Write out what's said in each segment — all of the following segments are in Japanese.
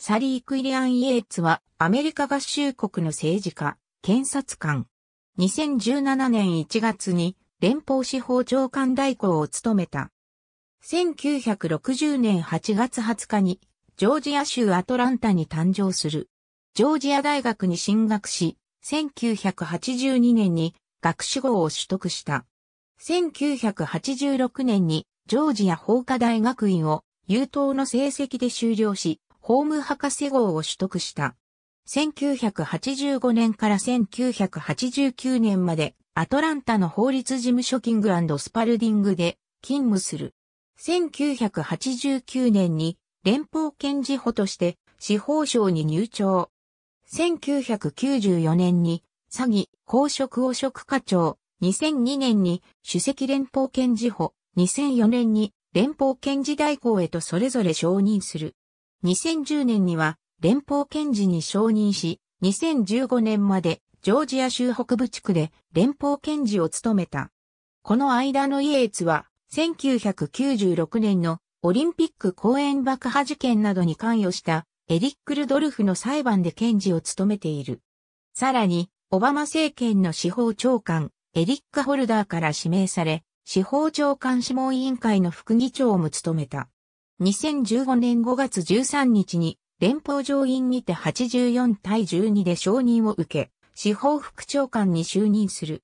サリー・クイリアン・イエーツはアメリカ合衆国の政治家、検察官。2017年1月に連邦司法長官代行を務めた。1960年8月20日にジョージア州アトランタに誕生する。ジョージア大学に進学し、1982年に学士号を取得した。1986年にジョージア法科大学院を優等の成績で修了し、法務博士号を取得した。1985年から1989年までアトランタの法律事務所キングスパルディングで勤務する。1989年に連邦検事補として司法省に入庁。1994年に詐欺、公職汚職課長。2002年に主席連邦検事補。2004年に連邦検事代行へとそれぞれ承認する。2010年には連邦検事に承認し、2015年までジョージア州北部地区で連邦検事を務めた。この間のイエーツは、1996年のオリンピック公園爆破事件などに関与したエリック・ルドルフの裁判で検事を務めている。さらに、オバマ政権の司法長官、エリック・ホルダーから指名され、司法長官諮問委員会の副議長も務めた。2015年5月13日に連邦上院にて84対12で承認を受け、司法副長官に就任する。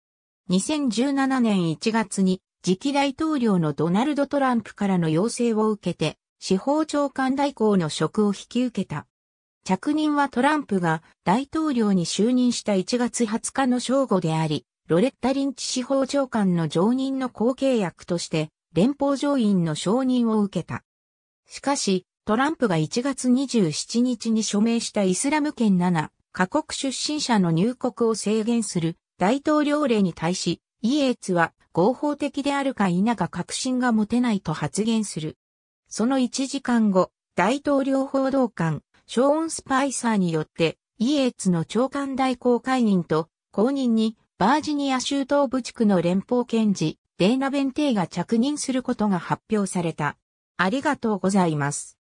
2017年1月に次期大統領のドナルド・トランプからの要請を受けて、司法長官代行の職を引き受けた。着任はトランプが大統領に就任した1月20日の正午であり、ロレッタ・リンチ司法長官の常任の後継役として、連邦上院の承認を受けた。しかし、トランプが1月27日に署名したイスラム圏7各国出身者の入国を制限する大統領令に対し、イエーツは合法的であるか否か確信が持てないと発言する。その1時間後、大統領報道官、ショーン・スパイサーによって、イエーツの長官代行会員と後任にバージニア州東部地区の連邦検事、デーナ・ベンテイが着任することが発表された。ありがとうございます。